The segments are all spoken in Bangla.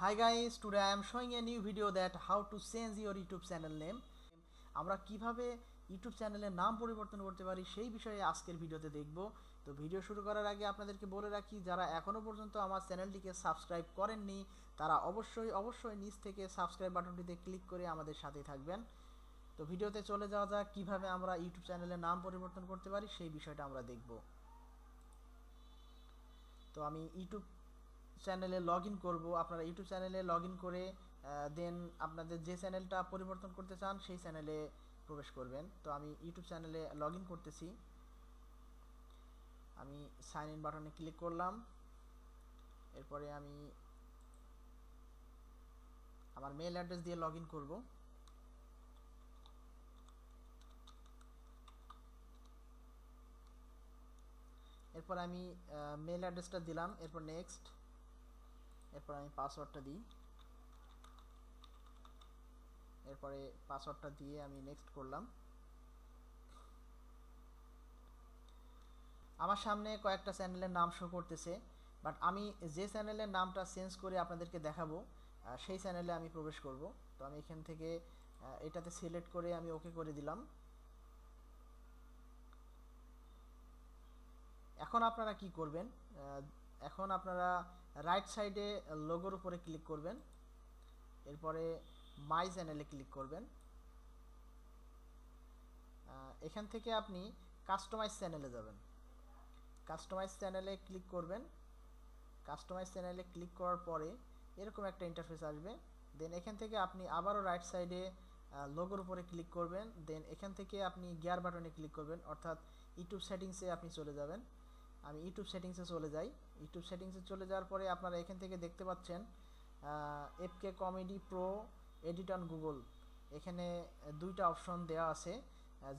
Hi guys, today I am showing a new video that how to change your YouTube channel name. আমরা কিভাবে ইউটিউব চ্যানেলের নাম পরিবর্তন করতে পারি সেই বিষয়ে আজকের ভিডিওতে দেখব তো ভিডিও শুরু করার আগে আপনাদেরকে বলে রাখি যারা এখনও পর্যন্ত আমার চ্যানেলটিকে সাবস্ক্রাইব করেননি তারা অবশ্যই অবশ্যই নিচ থেকে সাবস্ক্রাইব বাটনটিতে ক্লিক করে আমাদের সাথেই থাকবেন তো ভিডিওতে চলে যাওয়া যাক কীভাবে আমরা ইউটিউব চ্যানেলের নাম পরিবর্তন করতে পারি সেই বিষয়টা আমরা দেখব তো আমি ইউটিউব চ্যানেলে লগ ইন করবো আপনারা ইউটিউব চ্যানেলে লগ ইন করে দেন আপনাদের যে চ্যানেলটা পরিবর্তন করতে চান সেই চ্যানেলে প্রবেশ করবেন তো আমি ইউটিউব চ্যানেলে লগ ইন করতেছি আমি সাইন ইন বাটনে ক্লিক করলাম এরপরে আমি আমার মেল অ্যাড্রেস দিয়ে লগ ইন করবো এরপর আমি মেল অ্যাড্রেসটা দিলাম এরপর নেক্সট এরপর আমি পাসওয়ার্ডটা দিই এরপরে পাসওয়ার্ডটা দিয়ে আমি নেক্সট করলাম আমার সামনে কয়েকটা চ্যানেলের নাম শো করতেছে বাট আমি যে চ্যানেলের নামটা চেঞ্জ করে আপনাদেরকে দেখাবো সেই চ্যানেলে আমি প্রবেশ করব তো আমি এখান থেকে এটাতে সিলেক্ট করে আমি ওকে করে দিলাম এখন আপনারা কি করবেন এখন আপনারা রাইট সাইডে লোগোর উপরে ক্লিক করবেন এরপরে মাই চ্যানেলে ক্লিক করবেন এখান থেকে আপনি কাস্টমাইজ চ্যানেলে যাবেন কাস্টমাইজ চ্যানেলে ক্লিক করবেন কাস্টমাইজ চ্যানেলে ক্লিক করার পরে এরকম একটা ইন্টারফেস আসবে দেন এখান থেকে আপনি আবারও রাইট সাইডে লোগোর উপরে ক্লিক করবেন দেন এখান থেকে আপনি গিয়ার বাটনে ক্লিক করবেন অর্থাৎ ইউটিউব সেটিংসে আপনি চলে যাবেন আমি ইউটিউব সেটিংসে চলে যাই ইউটিউব সেটিংসে চলে যাওয়ার পরে আপনারা এখান থেকে দেখতে পাচ্ছেন FK comedy pro edit on Google এখানে দুইটা অপশন দেওয়া আছে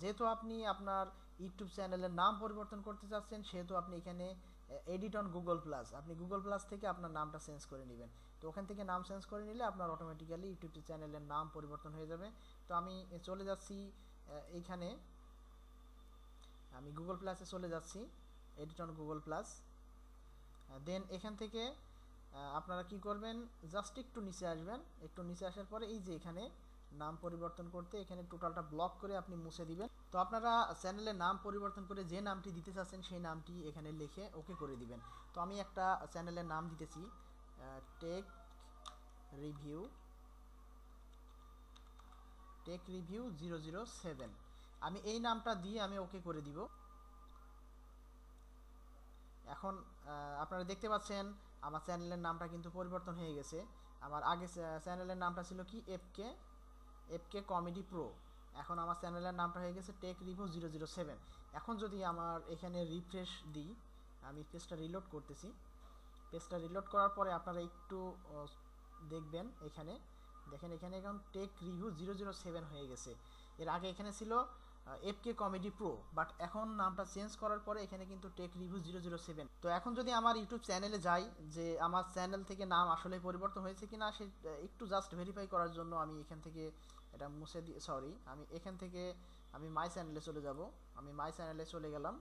যেহেতু আপনি আপনার ইউটিউব চ্যানেলের নাম পরিবর্তন করতে চাচ্ছেন সেহেতু আপনি এখানে এডিট অন গুগল প্লাস আপনি গুগল প্লাস থেকে আপনার নামটা চেঞ্জ করে নেবেন তো ওখান থেকে নাম চেঞ্জ করে নিলে আপনার অটোমেটিক্যালি ইউটিউব চ্যানেলের নাম পরিবর্তন হয়ে যাবে তো আমি চলে যাচ্ছি এইখানে আমি গুগল প্লাসে চলে যাচ্ছি এডিট অন গুগল প্লাস দেন এখান থেকে uh, আপনারা কি করবেন জাস্ট একটু নিচে আসবেন একটু নিচে আসার পরে এই যে এখানে নাম পরিবর্তন করতে এখানে টোটালটা ব্লক করে আপনি মুছে দিবেন তো আপনারা চ্যানেলের নাম পরিবর্তন করে যে নামটি দিতে চাচ্ছেন সেই নামটি এখানে লিখে ওকে করে দিবেন তো আমি একটা চ্যানেলের নাম দিতেছি tech review tech review zero zero seven আমি এই নামটা দিয়ে আমি ওকে করে দিব এখন আপনারা দেখতে পাচ্ছেন আমার চ্যানেলের নামটা কিন্তু পরিবর্তন হয়ে গেছে আমার আগে চ্যানেলের নামটা ছিল কি এফকে এফকে কমেডি প্রো এখন আমার চ্যানেলের নামটা হয়ে গেছে tech review zero zero seven এখন যদি আমার এখানে রিফ্রেশ দিই আমি পেজটা রিলোড করতেছি পেজটা রিলোড করার পরে আপনারা একটু দেখবেন এখানে দেখেন এখানে এখন tech review zero zero seven হয়ে গেছে এর আগে এখানে ছিল এফকে কমেডি প্রো বাট এখন নামটা চেঞ্জ করার পরে এখানে কিন্তু tech review zero zero seven তো এখন যদি আমার ইউটিউব চ্যানেলে যাই যে আমার চ্যানেল থেকে নাম আসলে পরিবর্তন হয়েছে কি না সে একটু জাস্ট ভেরিফাই করার জন্য আমি এখান থেকে এটা মুছে দিয়ে সরি আমি এখান থেকে আমি মাই চ্যানেলে চলে যাব আমি মাই চ্যানেলে চলে গেলাম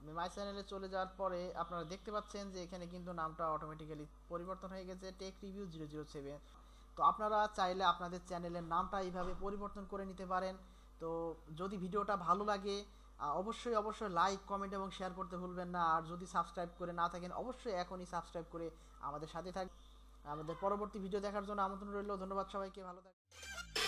আমি মাই চ্যানেলে চলে যাওয়ার পরে আপনারা দেখতে পাচ্ছেন যে এখানে কিন্তু নামটা অটোমেটিক্যালি পরিবর্তন হয়ে গেছে tech review zero zero seven তো আপনারা চাইলে আপনাদের চ্যানেলের নামটা এইভাবে পরিবর্তন করে নিতে পারেন তো যদি ভিডিওটা ভালো লাগে অবশ্যই অবশ্যই লাইক কমেন্ট এবং শেয়ার করতে ভুলবেন না আর যদি সাবস্ক্রাইব করে না থাকেন অবশ্যই এখনই সাবস্ক্রাইব করে আমাদের সাথে থাক আমাদের পরবর্তী ভিডিও দেখার জন্য আমন্ত্রণ রইল ধন্যবাদ সবাইকে ভালো থাকবেন